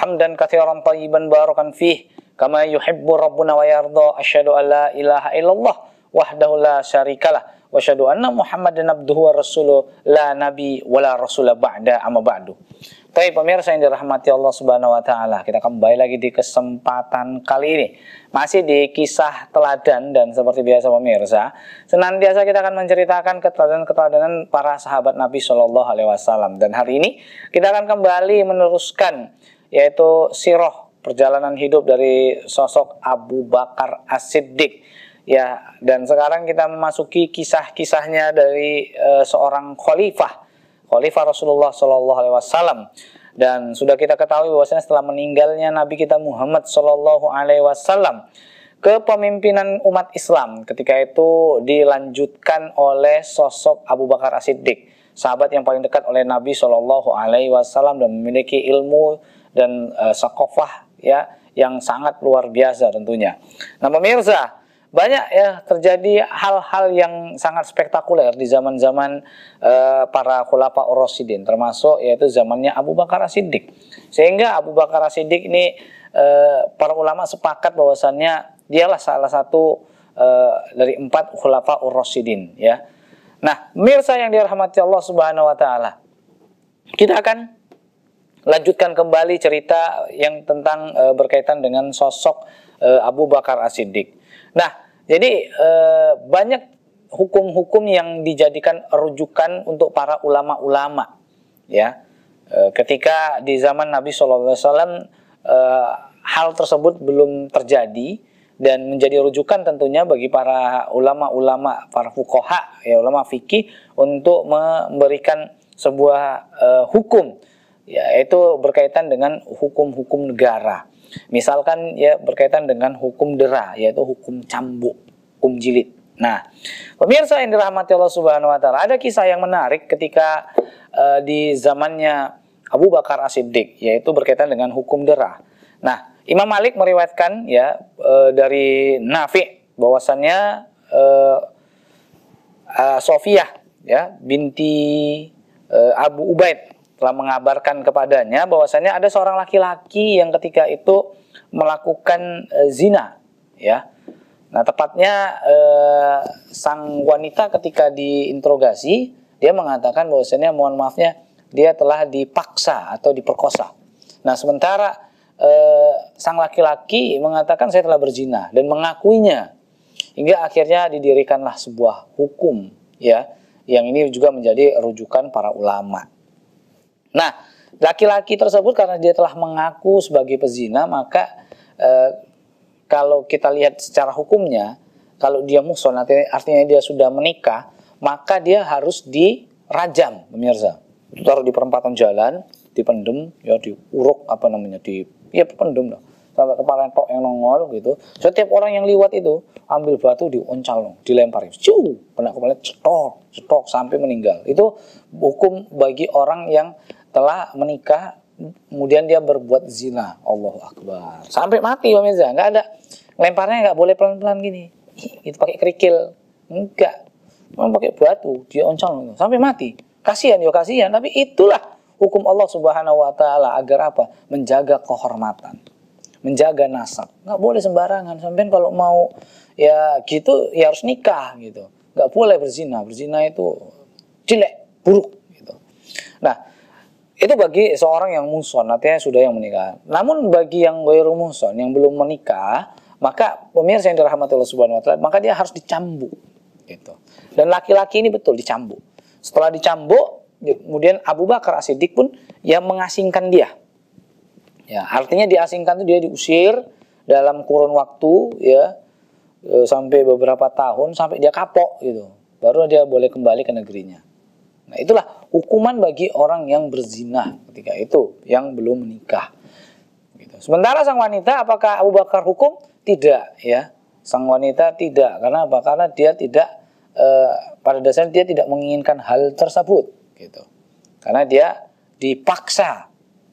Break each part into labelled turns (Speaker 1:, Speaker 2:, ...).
Speaker 1: hamdan katsiran tayyiban barakan fih kama yuhibbu rabbuna wa yarda asyhadu alla ilaha illallah wahdahu la syarikalah wa syahadu anna muhammadan abduhu wa rasuluh la nabi wa la rasula ba'da amma ba'du Tapi pemirsa yang dirahmati Allah Subhanahu wa taala, kita kembali lagi di kesempatan kali ini. Masih di kisah teladan dan seperti biasa pemirsa, senantiasa kita akan menceritakan keteladanan-keteladanan para sahabat Nabi sallallahu alaihi wasallam dan hari ini kita akan kembali meneruskan yaitu sirah perjalanan hidup dari sosok Abu Bakar As-Siddiq. Ya, dan sekarang kita memasuki kisah-kisahnya dari e, seorang khalifah, khalifah Rasulullah Shallallahu alaihi wasallam. Dan sudah kita ketahui bahwasanya setelah meninggalnya Nabi kita Muhammad Shallallahu alaihi wasallam, kepemimpinan umat Islam ketika itu dilanjutkan oleh sosok Abu Bakar As-Siddiq, sahabat yang paling dekat oleh Nabi Shallallahu alaihi wasallam dan memiliki ilmu dan uh, eh, sakofah ya yang sangat luar biasa tentunya. Nah pemirsa banyak ya terjadi hal-hal yang sangat spektakuler di zaman-zaman uh, para khulafa Orosidin termasuk yaitu zamannya Abu Bakar Siddiq. Sehingga Abu Bakar Siddiq ini uh, para ulama sepakat bahwasannya dialah salah satu uh, dari empat khulafa Orosidin ya. Nah, mirsa yang dirahmati Allah Subhanahu wa taala. Kita akan lanjutkan kembali cerita yang tentang e, berkaitan dengan sosok e, Abu Bakar As-Siddiq. Nah, jadi e, banyak hukum-hukum yang dijadikan rujukan untuk para ulama-ulama ya. E, ketika di zaman Nabi SAW e, hal tersebut belum terjadi dan menjadi rujukan tentunya bagi para ulama-ulama, para fukoha, ya ulama fikih untuk memberikan sebuah e, hukum ya itu berkaitan dengan hukum-hukum negara. Misalkan ya berkaitan dengan hukum dera yaitu hukum cambuk, hukum jilid. Nah, pemirsa yang dirahmati Allah Subhanahu wa taala, ada kisah yang menarik ketika uh, di zamannya Abu Bakar As-Siddiq yaitu berkaitan dengan hukum dera. Nah, Imam Malik meriwayatkan ya uh, dari Nafi bahwasannya uh, eh, uh, Sofiah ya binti uh, Abu Ubaid telah mengabarkan kepadanya bahwasanya ada seorang laki-laki yang ketika itu melakukan e, zina ya. Nah, tepatnya e, sang wanita ketika diinterogasi dia mengatakan bahwasanya mohon maafnya dia telah dipaksa atau diperkosa. Nah, sementara e, sang laki-laki mengatakan saya telah berzina dan mengakuinya hingga akhirnya didirikanlah sebuah hukum ya yang ini juga menjadi rujukan para ulama. Nah, laki-laki tersebut karena dia telah mengaku sebagai pezina, maka e, kalau kita lihat secara hukumnya, kalau dia muson artinya dia sudah menikah, maka dia harus dirajam, pemirsa. Taruh di perempatan jalan, dipendem, ya diuruk apa namanya, di ya pendem lah sampai kepala yang tok yang nongol gitu. Setiap orang yang lewat itu ambil batu dioncal, dong, dilempar. Ciu, kena kepala cetok, cetok sampai meninggal. Itu hukum bagi orang yang telah menikah kemudian dia berbuat zina Allah Akbar sampai mati pemirsa nggak ada lemparnya nggak boleh pelan-pelan gini itu pakai kerikil enggak memang pakai batu dia oncol sampai mati kasihan yo kasihan tapi itulah hukum Allah Subhanahu wa taala agar apa menjaga kehormatan menjaga nasab nggak boleh sembarangan sampai kalau mau ya gitu ya harus nikah gitu nggak boleh berzina berzina itu jelek buruk gitu nah itu bagi seorang yang muson, artinya sudah yang menikah. Namun bagi yang gue muson, yang belum menikah, maka pemirsa yang dirahmati Allah Subhanahu wa taala, maka dia harus dicambuk gitu. Dan laki-laki ini betul dicambuk. Setelah dicambuk, kemudian Abu Bakar as pun yang mengasingkan dia. Ya, artinya diasingkan itu dia diusir dalam kurun waktu ya e, sampai beberapa tahun sampai dia kapok gitu. Baru dia boleh kembali ke negerinya. Nah, itulah hukuman bagi orang yang berzina ketika itu yang belum menikah. Gitu. Sementara sang wanita apakah Abu Bakar hukum? Tidak ya. Sang wanita tidak karena apa? Karena dia tidak e, pada dasarnya dia tidak menginginkan hal tersebut gitu. Karena dia dipaksa.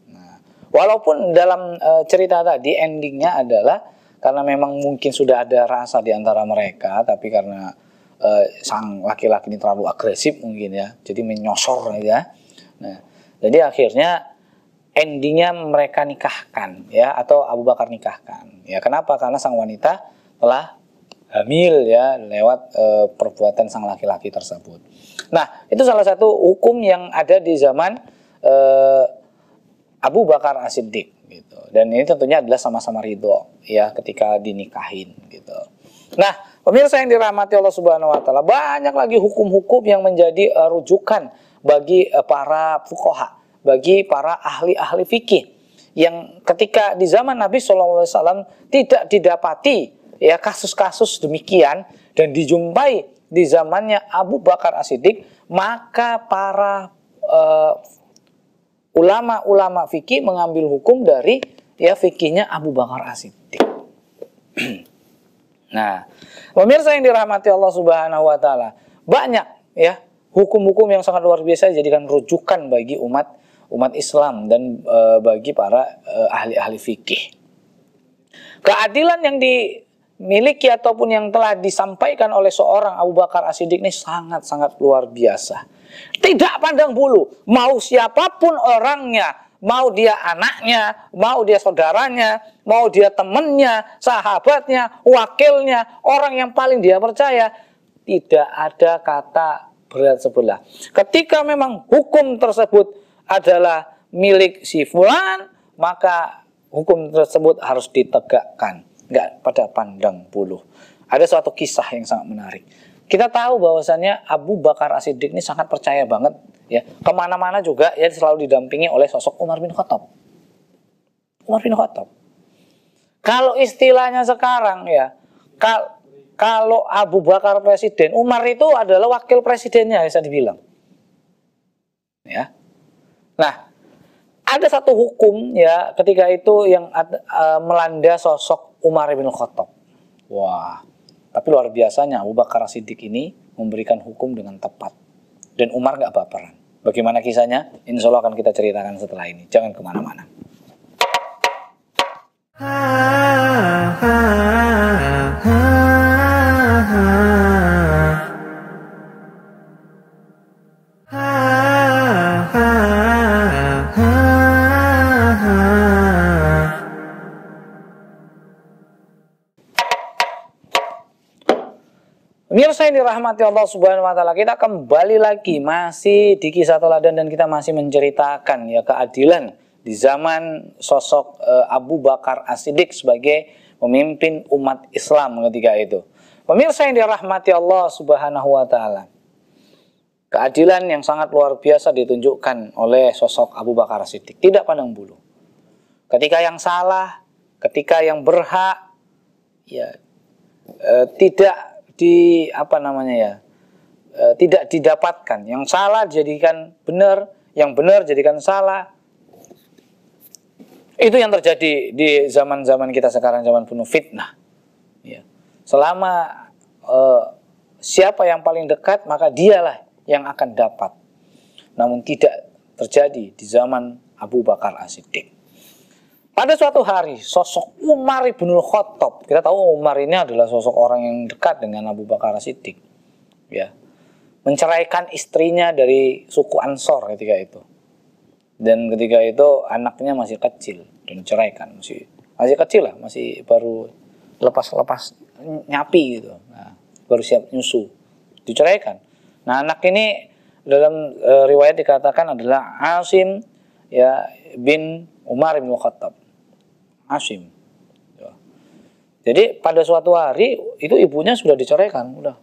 Speaker 1: Nah, walaupun dalam e, cerita tadi endingnya adalah karena memang mungkin sudah ada rasa di antara mereka tapi karena uh, sang laki-laki ini terlalu agresif mungkin ya jadi menyosor gitu ya nah jadi akhirnya endingnya mereka nikahkan ya atau Abu Bakar nikahkan ya kenapa karena sang wanita telah hamil ya lewat e, perbuatan sang laki-laki tersebut nah itu salah satu hukum yang ada di zaman e, Abu Bakar As Siddiq gitu dan ini tentunya adalah sama-sama ridho ya ketika dinikahin gitu nah Pemirsa yang dirahmati Allah Subhanahu wa taala, banyak lagi hukum-hukum yang menjadi uh, rujukan bagi uh, para fuqaha, bagi para ahli-ahli fikih yang ketika di zaman Nabi SAW tidak didapati ya kasus-kasus demikian dan dijumpai di zamannya Abu Bakar As-Siddiq, maka para uh, ulama-ulama fikih mengambil hukum dari ya fikihnya Abu Bakar As-Siddiq. Nah, pemirsa yang dirahmati Allah Subhanahu wa taala, banyak ya hukum-hukum yang sangat luar biasa dijadikan rujukan bagi umat umat Islam dan e, bagi para eh, ahli-ahli fikih. Keadilan yang dimiliki ataupun yang telah disampaikan oleh seorang Abu Bakar As-Siddiq ini sangat-sangat luar biasa. Tidak pandang bulu, mau siapapun orangnya, mau dia anaknya, mau dia saudaranya, mau dia temennya, sahabatnya, wakilnya, orang yang paling dia percaya, tidak ada kata berat sebelah. Ketika memang hukum tersebut adalah milik si fulan, maka hukum tersebut harus ditegakkan, enggak pada pandang bulu. Ada suatu kisah yang sangat menarik kita tahu bahwasannya Abu Bakar As-Siddiq ini sangat percaya banget ya kemana-mana juga ya selalu didampingi oleh sosok Umar bin Khattab Umar bin Khattab kalau istilahnya sekarang ya kal kalau Abu Bakar presiden Umar itu adalah wakil presidennya bisa dibilang ya nah ada satu hukum ya ketika itu yang uh, melanda sosok Umar bin Khattab wah tapi luar biasanya Abu Bakar Siddiq ini memberikan hukum dengan tepat. Dan Umar gak baperan. Bagaimana kisahnya? Insya Allah akan kita ceritakan setelah ini. Jangan kemana-mana. Ha, ha, ha, ha. yang dirahmati Allah Subhanahu wa taala. Kita kembali lagi masih di kisah teladan dan kita masih menceritakan ya keadilan di zaman sosok eh, Abu Bakar As-Siddiq sebagai pemimpin umat Islam ketika itu. Pemirsa yang dirahmati Allah Subhanahu wa taala. Keadilan yang sangat luar biasa ditunjukkan oleh sosok Abu Bakar As-Siddiq, tidak pandang bulu. Ketika yang salah, ketika yang berhak ya e, tidak di apa namanya ya e, tidak didapatkan yang salah jadikan benar yang benar jadikan salah itu yang terjadi di zaman-zaman kita sekarang zaman penuh fitnah ya. selama e, siapa yang paling dekat maka dialah yang akan dapat namun tidak terjadi di zaman Abu Bakar As-Siddiq pada suatu hari, sosok Umar ibnu Khattab, kita tahu Umar ini adalah sosok orang yang dekat dengan Abu Bakar Siddiq, ya, menceraikan istrinya dari suku Ansor ketika itu, dan ketika itu anaknya masih kecil dan ceraikan masih masih kecil lah, masih baru lepas-lepas nyapi gitu, nah, baru siap nyusu, diceraikan. Nah anak ini dalam e, riwayat dikatakan adalah Asim ya bin Umar bin Khattab Asim. Ya. Jadi pada suatu hari itu ibunya sudah diceraikan, udah.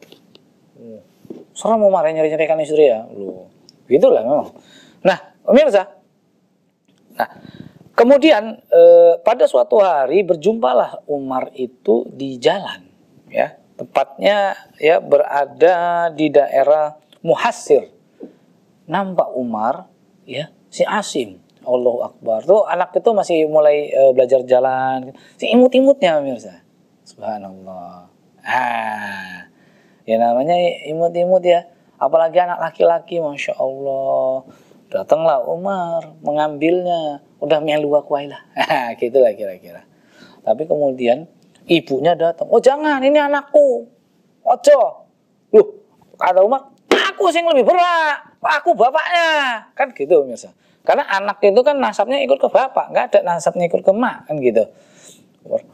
Speaker 1: Oh, serem mau marah nyari-nyarikan istri ya, lu. Gitulah memang. Nah, pemirsa. Nah, kemudian e, pada suatu hari berjumpalah Umar itu di jalan, ya. Tepatnya ya berada di daerah Muhasir. Nampak Umar, ya, si Asim Allahu Akbar. Tuh anak itu masih mulai uh, belajar jalan. Si imut-imutnya pemirsa. Subhanallah. Ah. Ya namanya imut-imut ya. Apalagi anak laki-laki, Masya Allah. Datanglah Umar mengambilnya. Udah melu gitu lah ah, kira-kira. Tapi kemudian ibunya datang. Oh jangan, ini anakku. Ojo. Loh, ada Umar, aku sih yang lebih berat. Aku bapaknya. Kan gitu pemirsa. Karena anak itu kan nasabnya ikut ke bapak, nggak ada nasabnya ikut ke mak kan gitu.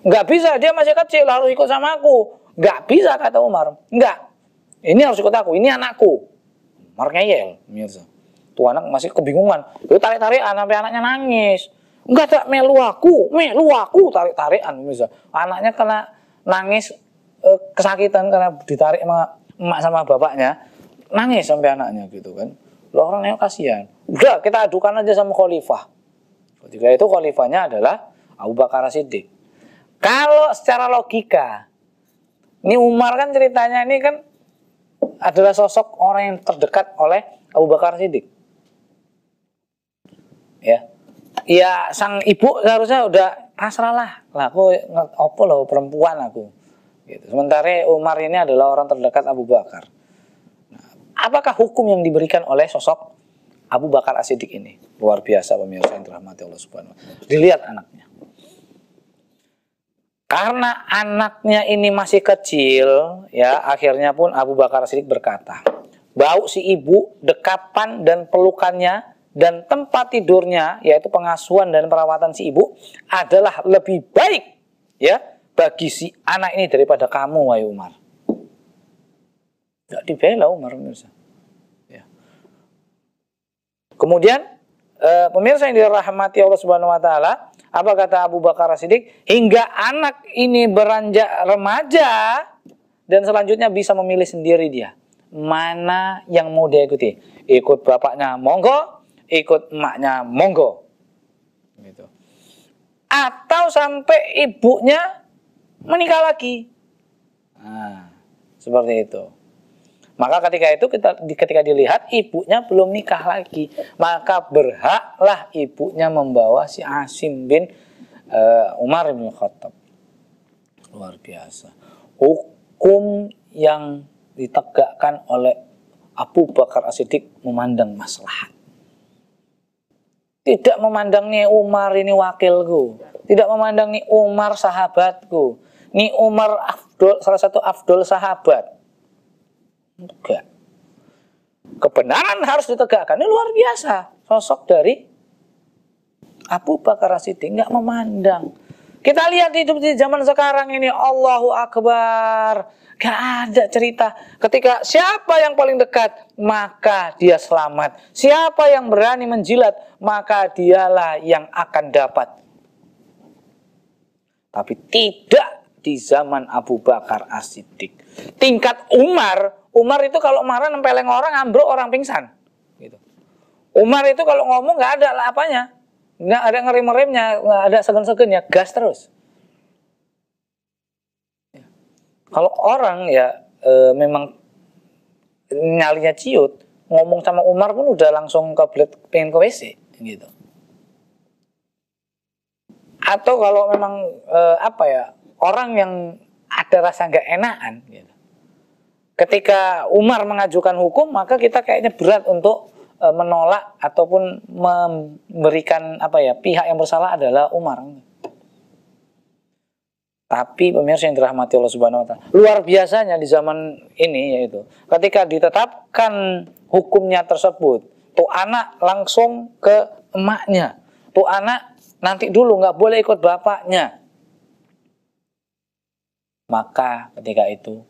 Speaker 1: Nggak bisa, dia masih kecil lalu ikut sama aku. Nggak bisa kata Umar. Nggak. Ini harus ikut aku, ini anakku. Umar ngeyel, Mirza. Tuh anak masih kebingungan. Itu tarik-tarikan sampai anaknya nangis. Enggak ada melu aku, melu aku tarik-tarikan Mirza. Anaknya kena nangis eh, kesakitan karena ditarik sama emak sama bapaknya. Nangis sampai anaknya gitu kan. Loh orangnya kasihan. Udah kita adukan aja sama khalifah. Ketika itu khalifahnya adalah Abu Bakar Siddiq. Kalau secara logika, ini Umar kan ceritanya ini kan adalah sosok orang yang terdekat oleh Abu Bakar Siddiq. Ya. Ya sang ibu seharusnya udah pasrah lah. Lah aku opo loh perempuan aku. Gitu. Sementara Umar ini adalah orang terdekat Abu Bakar. Apakah hukum yang diberikan oleh sosok Abu Bakar as ini? Luar biasa pemirsa yang dirahmati Allah Subhanahu Dilihat anaknya. Karena anaknya ini masih kecil, ya akhirnya pun Abu Bakar Asidik berkata, bau si ibu, dekapan dan pelukannya dan tempat tidurnya, yaitu pengasuhan dan perawatan si ibu adalah lebih baik, ya bagi si anak ini daripada kamu, wahai Umar. Tidak dibela Umar pemirsa. Ya. Kemudian eh, pemirsa yang dirahmati Allah Subhanahu Wa Taala, apa kata Abu Bakar Siddiq? Hingga anak ini beranjak remaja dan selanjutnya bisa memilih sendiri dia mana yang mau dia ikuti. Ikut bapaknya monggo, ikut emaknya monggo. Gitu. Atau sampai ibunya menikah lagi. Nah, seperti itu. Maka ketika itu kita ketika dilihat ibunya belum nikah lagi, maka berhaklah ibunya membawa si Asim bin uh, Umar bin Khattab. Luar biasa. Hukum yang ditegakkan oleh Abu Bakar As-Siddiq memandang maslahat. Tidak memandang nih Umar ini wakilku. Tidak memandang nih Umar sahabatku. Ini Umar Abdul salah satu Abdul sahabat Enggak. Kebenaran harus ditegakkan. Ini luar biasa. Sosok dari Abu Bakar Siti nggak memandang. Kita lihat hidup di zaman sekarang ini Allahu Akbar. Gak ada cerita ketika siapa yang paling dekat maka dia selamat. Siapa yang berani menjilat maka dialah yang akan dapat. Tapi tidak di zaman Abu Bakar As-Siddiq. Tingkat Umar Umar itu kalau marah nempeleng orang, ambruk orang pingsan. Gitu. Umar itu kalau ngomong nggak ada lah apanya, nggak ada ngerim remnya, nggak ada segen-segennya, gas terus. Kalau orang ya e, memang nyalinya ciut, ngomong sama Umar pun udah langsung kebelet pengen ke WC gitu. Atau kalau memang e, apa ya orang yang ada rasa nggak enakan gitu ketika Umar mengajukan hukum maka kita kayaknya berat untuk e, menolak ataupun memberikan apa ya pihak yang bersalah adalah Umar. Tapi pemirsa yang dirahmati Allah Subhanahu wa taala, luar biasanya di zaman ini yaitu ketika ditetapkan hukumnya tersebut, tuh anak langsung ke emaknya. Tuh anak nanti dulu nggak boleh ikut bapaknya. Maka ketika itu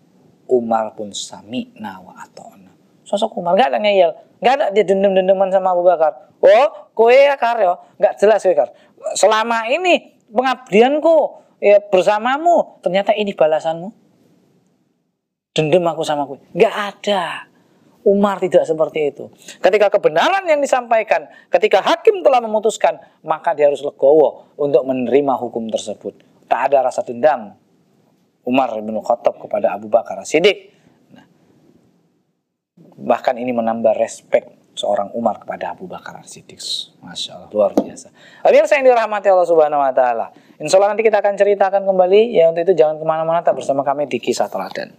Speaker 1: Umar pun sami nawa atona. Sosok Umar gak ada ngeyel, gak ada dia dendam-dendaman sama Abu Bakar. Oh, kowe ya karyo, ya? gak jelas kue kar. Selama ini pengabdianku ya bersamamu, ternyata ini balasanmu. Dendam aku sama kowe. Gak ada. Umar tidak seperti itu. Ketika kebenaran yang disampaikan, ketika hakim telah memutuskan, maka dia harus legowo untuk menerima hukum tersebut. Tak ada rasa dendam, Umar bin Khattab kepada Abu Bakar Siddiq. Nah, bahkan ini menambah respek seorang Umar kepada Abu Bakar Siddiq. Masya Allah, luar biasa. Amir saya yang dirahmati Allah Subhanahu Wa Taala. Insya Allah nanti kita akan ceritakan kembali. Ya untuk itu jangan kemana-mana, tak bersama kami di kisah teladan.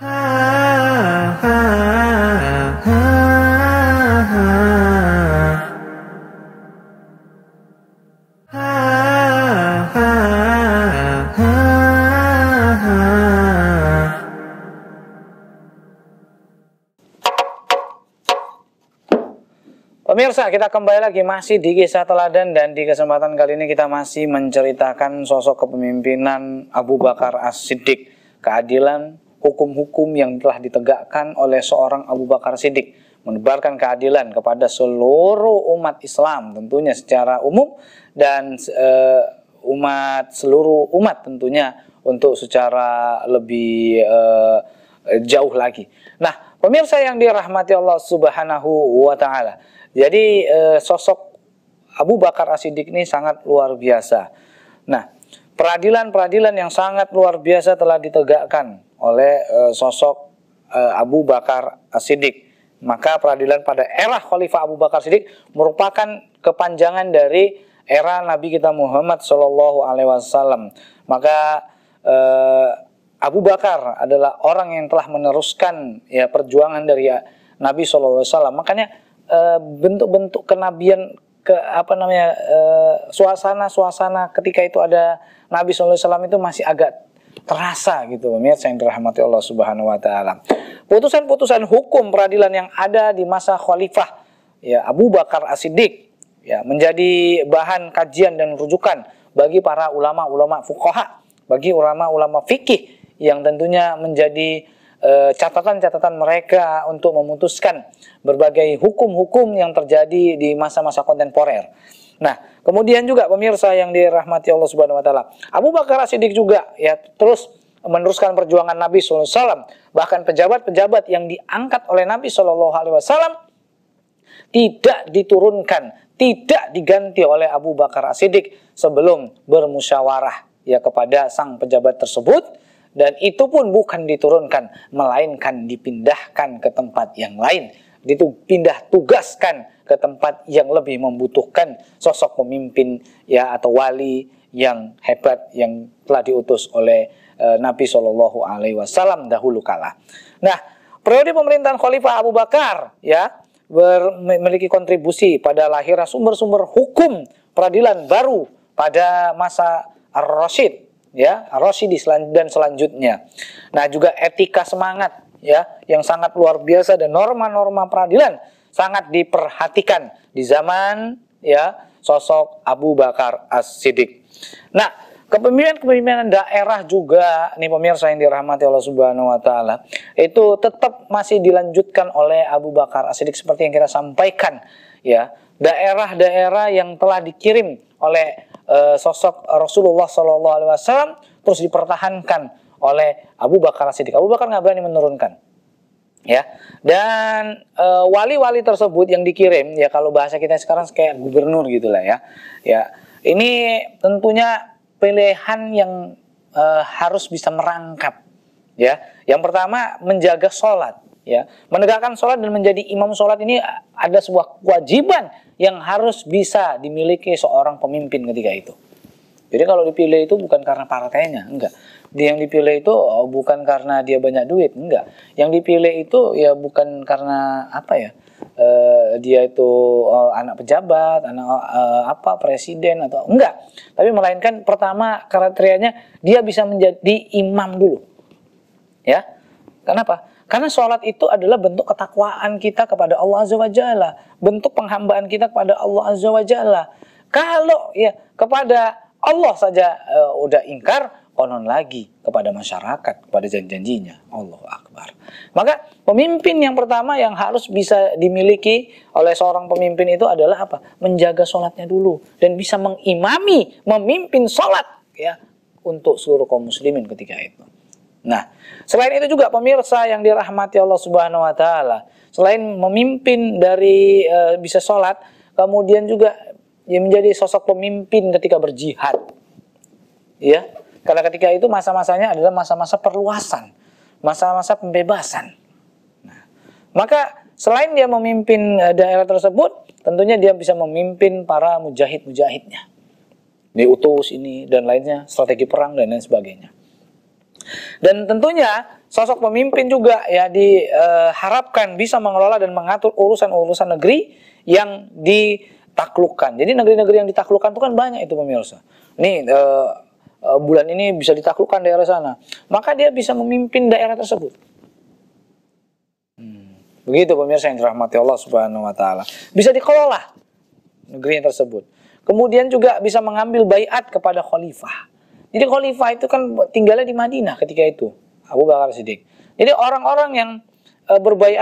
Speaker 1: Ah, ah, ah, ah. pemirsa, kita kembali lagi masih di kisah teladan dan di kesempatan kali ini kita masih menceritakan sosok kepemimpinan Abu Bakar As-Siddiq, keadilan hukum-hukum yang telah ditegakkan oleh seorang Abu Bakar Siddiq menebarkan keadilan kepada seluruh umat Islam tentunya secara umum dan e, umat seluruh umat tentunya untuk secara lebih e, jauh lagi. Nah, pemirsa yang dirahmati Allah Subhanahu wa taala, jadi eh, sosok Abu Bakar Asidik ini sangat luar biasa. Nah, peradilan-peradilan yang sangat luar biasa telah ditegakkan oleh eh, sosok eh, Abu Bakar Asidik. Maka peradilan pada era Khalifah Abu Bakar Siddiq merupakan kepanjangan dari era Nabi kita Muhammad Shallallahu Alaihi Wasallam. Maka eh, Abu Bakar adalah orang yang telah meneruskan ya perjuangan dari Nabi Alaihi Wasallam. Makanya Eh, bentuk-bentuk kenabian ke apa namanya eh, suasana-suasana ketika itu ada Nabi SAW itu masih agak terasa gitu pemirsa yang dirahmati Allah Subhanahu wa taala. Putusan-putusan hukum peradilan yang ada di masa khalifah ya Abu Bakar As-Siddiq ya menjadi bahan kajian dan rujukan bagi para ulama-ulama fuqaha, bagi ulama-ulama fikih yang tentunya menjadi Eh, catatan-catatan mereka untuk memutuskan berbagai hukum-hukum yang terjadi di masa-masa kontemporer. Nah, kemudian juga pemirsa yang dirahmati Allah Subhanahu wa taala. Abu Bakar Asidik siddiq juga ya terus meneruskan perjuangan Nabi SAW. Bahkan pejabat-pejabat yang diangkat oleh Nabi Alaihi Wasallam tidak diturunkan, tidak diganti oleh Abu Bakar Asidik siddiq sebelum bermusyawarah ya kepada sang pejabat tersebut dan itu pun bukan diturunkan melainkan dipindahkan ke tempat yang lain pindah tugaskan ke tempat yang lebih membutuhkan sosok pemimpin ya atau wali yang hebat yang telah diutus oleh e, Nabi Shallallahu Alaihi Wasallam dahulu kala. Nah periode pemerintahan Khalifah Abu Bakar ya memiliki kontribusi pada lahirnya sumber-sumber hukum peradilan baru pada masa Ar-Rasyid ya Rosidi dan selanjutnya nah juga etika semangat ya yang sangat luar biasa dan norma-norma peradilan sangat diperhatikan di zaman ya sosok Abu Bakar As-Siddiq nah kepemimpinan-kepemimpinan daerah juga nih pemirsa yang dirahmati Allah Subhanahu wa taala itu tetap masih dilanjutkan oleh Abu Bakar As-Siddiq seperti yang kita sampaikan ya daerah-daerah yang telah dikirim oleh Eh, sosok Rasulullah Shallallahu Alaihi Wasallam terus dipertahankan oleh Abu Bakar Siddiq. Abu Bakar nggak berani menurunkan, ya. Dan eh, wali-wali e, tersebut yang dikirim, ya kalau bahasa kita sekarang kayak gubernur gitulah ya, ya. Ini tentunya pilihan yang e, harus bisa merangkap, ya. Yang pertama menjaga sholat, ya menegakkan sholat dan menjadi imam sholat ini ada sebuah kewajiban yang harus bisa dimiliki seorang pemimpin ketika itu. Jadi kalau dipilih itu bukan karena partainya, enggak. Dia yang dipilih itu oh, bukan karena dia banyak duit, enggak. Yang dipilih itu ya bukan karena apa ya? Uh, dia itu uh, anak pejabat, anak uh, apa presiden atau enggak. Tapi melainkan pertama kriterianya dia bisa menjadi imam dulu. Ya. Kenapa? Karena sholat itu adalah bentuk ketakwaan kita kepada Allah Azza wa Jalla. Bentuk penghambaan kita kepada Allah Azza wa Jalla. Kalau ya kepada Allah saja e, udah ingkar, konon lagi kepada masyarakat, kepada janji-janjinya. Allah Akbar. Maka pemimpin yang pertama yang harus bisa dimiliki oleh seorang pemimpin itu adalah apa? Menjaga sholatnya dulu. Dan bisa mengimami, memimpin sholat ya untuk seluruh kaum muslimin ketika itu. Nah, selain itu juga pemirsa yang dirahmati Allah Subhanahu wa taala, selain memimpin dari e, bisa sholat, kemudian juga ya menjadi sosok pemimpin ketika berjihad. Ya, karena ketika itu masa-masanya adalah masa-masa perluasan, masa-masa pembebasan. Nah, maka selain dia memimpin eh, daerah tersebut, tentunya dia bisa memimpin para mujahid-mujahidnya. Diutus ini dan lainnya, strategi perang dan lain sebagainya. Dan tentunya sosok pemimpin juga ya diharapkan eh, bisa mengelola dan mengatur urusan-urusan negeri yang ditaklukkan. Jadi negeri-negeri yang ditaklukkan itu kan banyak itu pemirsa. Nih uh, uh, bulan ini bisa ditaklukkan daerah sana, maka dia bisa memimpin daerah tersebut. Hmm. Begitu pemirsa yang dirahmati Allah Subhanahu wa taala. Bisa dikelola negeri tersebut. Kemudian juga bisa mengambil bayat kepada khalifah. Jadi khalifah itu kan tinggalnya di Madinah ketika itu. Abu Bakar Siddiq. Jadi orang-orang yang e,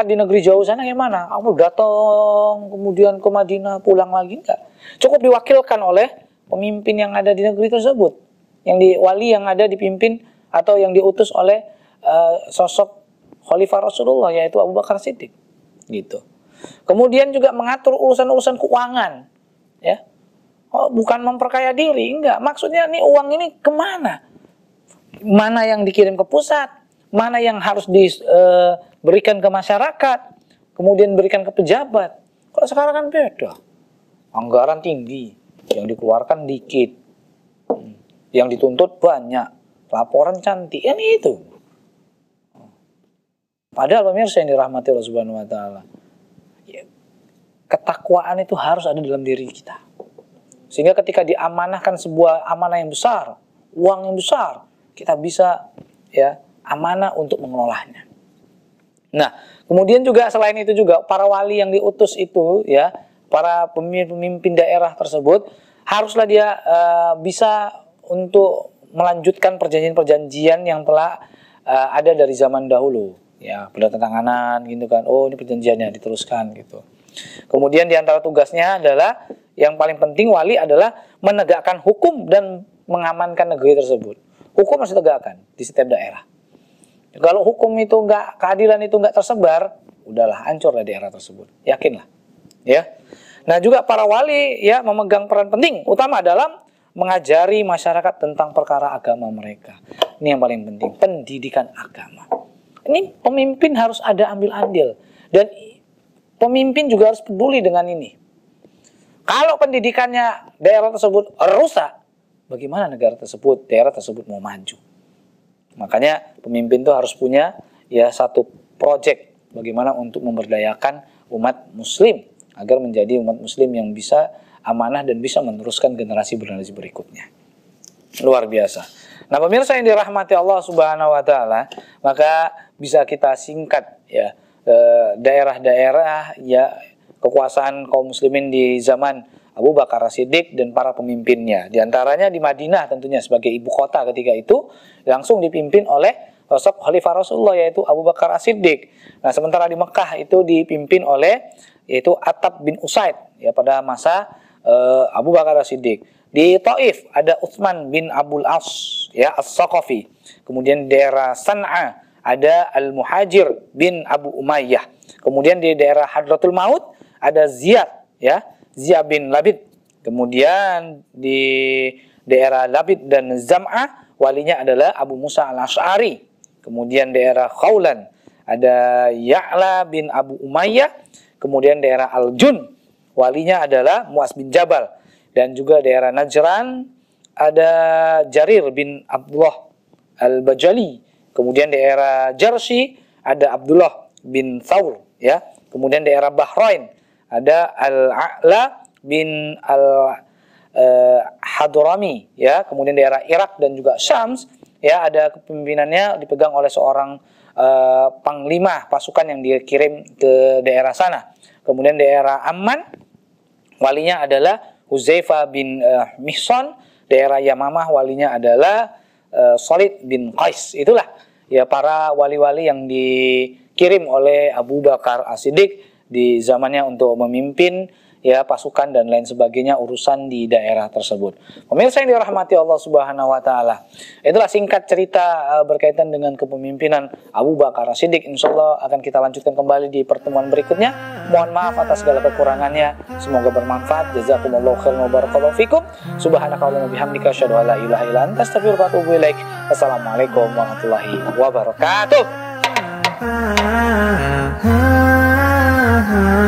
Speaker 1: di negeri jauh sana gimana? Kamu datang kemudian ke Madinah pulang lagi enggak? Cukup diwakilkan oleh pemimpin yang ada di negeri tersebut. Yang di wali yang ada dipimpin atau yang diutus oleh e, sosok khalifah Rasulullah yaitu Abu Bakar Siddiq. Gitu. Kemudian juga mengatur urusan-urusan keuangan ya Oh, bukan memperkaya diri, enggak. Maksudnya nih uang ini kemana? Mana yang dikirim ke pusat? Mana yang harus diberikan eh, e, ke masyarakat? Kemudian berikan ke pejabat? Kalau sekarang kan beda. Anggaran tinggi, yang dikeluarkan dikit. Hmm. Yang dituntut banyak, laporan cantik, ini itu. Padahal pemirsa yang dirahmati Allah Subhanahu wa taala, ya, ketakwaan itu harus ada dalam diri kita. Sehingga ketika diamanahkan sebuah amanah yang besar, uang yang besar, kita bisa ya amanah untuk mengelolanya. Nah, kemudian juga selain itu juga para wali yang diutus itu ya, para pemimpin-pemimpin daerah tersebut haruslah dia uh, bisa untuk melanjutkan perjanjian-perjanjian yang telah uh, ada dari zaman dahulu ya, pada tanganan gitu kan. Oh, ini perjanjiannya diteruskan gitu. Kemudian di antara tugasnya adalah yang paling penting wali adalah menegakkan hukum dan mengamankan negeri tersebut. Hukum harus ditegakkan di setiap daerah. Kalau hukum itu enggak keadilan itu enggak tersebar, udahlah hancurlah daerah tersebut. Yakinlah. Ya. Nah, juga para wali ya memegang peran penting utama dalam mengajari masyarakat tentang perkara agama mereka. Ini yang paling penting, pendidikan agama. Ini pemimpin harus ada ambil andil dan pemimpin juga harus peduli dengan ini. Kalau pendidikannya daerah tersebut rusak, bagaimana negara tersebut, daerah tersebut mau maju? Makanya pemimpin itu harus punya ya satu proyek bagaimana untuk memberdayakan umat muslim agar menjadi umat muslim yang bisa amanah dan bisa meneruskan generasi-generasi berikutnya. Luar biasa. Nah, pemirsa yang dirahmati Allah Subhanahu wa taala, maka bisa kita singkat ya Eh, daerah-daerah ya kekuasaan kaum muslimin di zaman Abu Bakar Siddiq dan para pemimpinnya. Di antaranya di Madinah tentunya sebagai ibu kota ketika itu langsung dipimpin oleh sosok Khalifah Rasulullah yaitu Abu Bakar As-Siddiq. Nah, sementara di Mekah itu dipimpin oleh yaitu Atab bin Usaid ya pada masa uh, Abu Bakar As-Siddiq. Di Taif ada Utsman bin Abdul As ya As-Saqafi. Kemudian daerah San'a ada Al-Muhajir bin Abu Umayyah. Kemudian di daerah Hadratul Maut ada Ziyad ya, Ziyad bin Labid. Kemudian di daerah Labid dan Zam'ah walinya adalah Abu Musa Al-Asy'ari. Kemudian daerah Khawlan ada Ya'la bin Abu Umayyah. Kemudian daerah Al-Jun walinya adalah Muas bin Jabal dan juga daerah Najran ada Jarir bin Abdullah Al-Bajali Kemudian di era Jersey ada Abdullah bin Thawr ya. Kemudian di era Bahrain ada Al-A'la bin Al eh, Hadrami ya. Kemudian di era Irak dan juga Syams ya ada kepemimpinannya dipegang oleh seorang eh, panglima pasukan yang dikirim ke daerah sana. Kemudian di era Amman walinya adalah Huzaifa bin eh, Mihson, daerah Yamamah walinya adalah uh, eh, Solid bin Qais. Itulah ya para wali-wali yang dikirim oleh Abu Bakar As-Siddiq di zamannya untuk memimpin ya pasukan dan lain sebagainya urusan di daerah tersebut. Pemirsa yang dirahmati Allah Subhanahu wa taala. Itulah singkat cerita eh, berkaitan dengan kepemimpinan Abu Bakar Siddiq. Insyaallah akan kita lanjutkan kembali di pertemuan berikutnya. Mohon maaf atas segala kekurangannya. Semoga bermanfaat. Jazakumullahu khairan wa barakallahu fikum. Subhanakallahumma bihamdika asyhadu an la ilaha illa anta astaghfiruka wa Assalamualaikum warahmatullahi wabarakatuh. Ah, ah, ah,